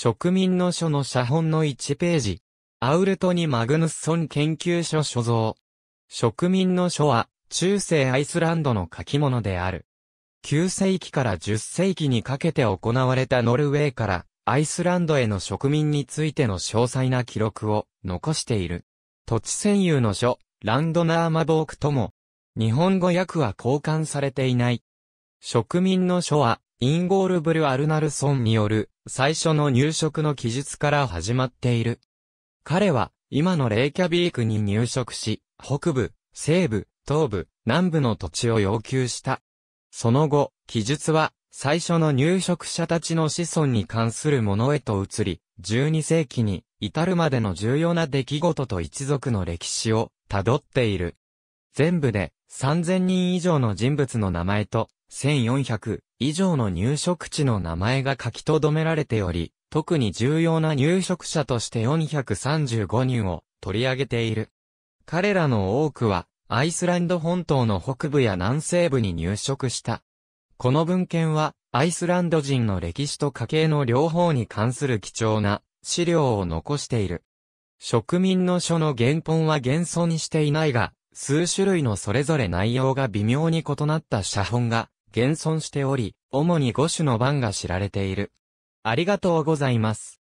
植民の書の写本の1ページ。アウルトニ・マグヌッソン研究所所蔵。植民の書は、中世アイスランドの書き物である。9世紀から10世紀にかけて行われたノルウェーから、アイスランドへの植民についての詳細な記録を残している。土地占有の書、ランドナーマボークとも、日本語訳は交換されていない。植民の書は、インゴールブル・アルナルソンによる、最初の入植の記述から始まっている。彼は、今のレイキャビークに入植し、北部、西部、東部、南部の土地を要求した。その後、記述は、最初の入植者たちの子孫に関するものへと移り、12世紀に至るまでの重要な出来事と一族の歴史を辿っている。全部で3000人以上の人物の名前と1400以上の入植地の名前が書き留められており、特に重要な入植者として435人を取り上げている。彼らの多くは、アイスランド本島の北部や南西部に入植した。この文献は、アイスランド人の歴史と家系の両方に関する貴重な資料を残している。植民の書の原本は現存していないが、数種類のそれぞれ内容が微妙に異なった写本が現存しており、主に5種の番が知られている。ありがとうございます。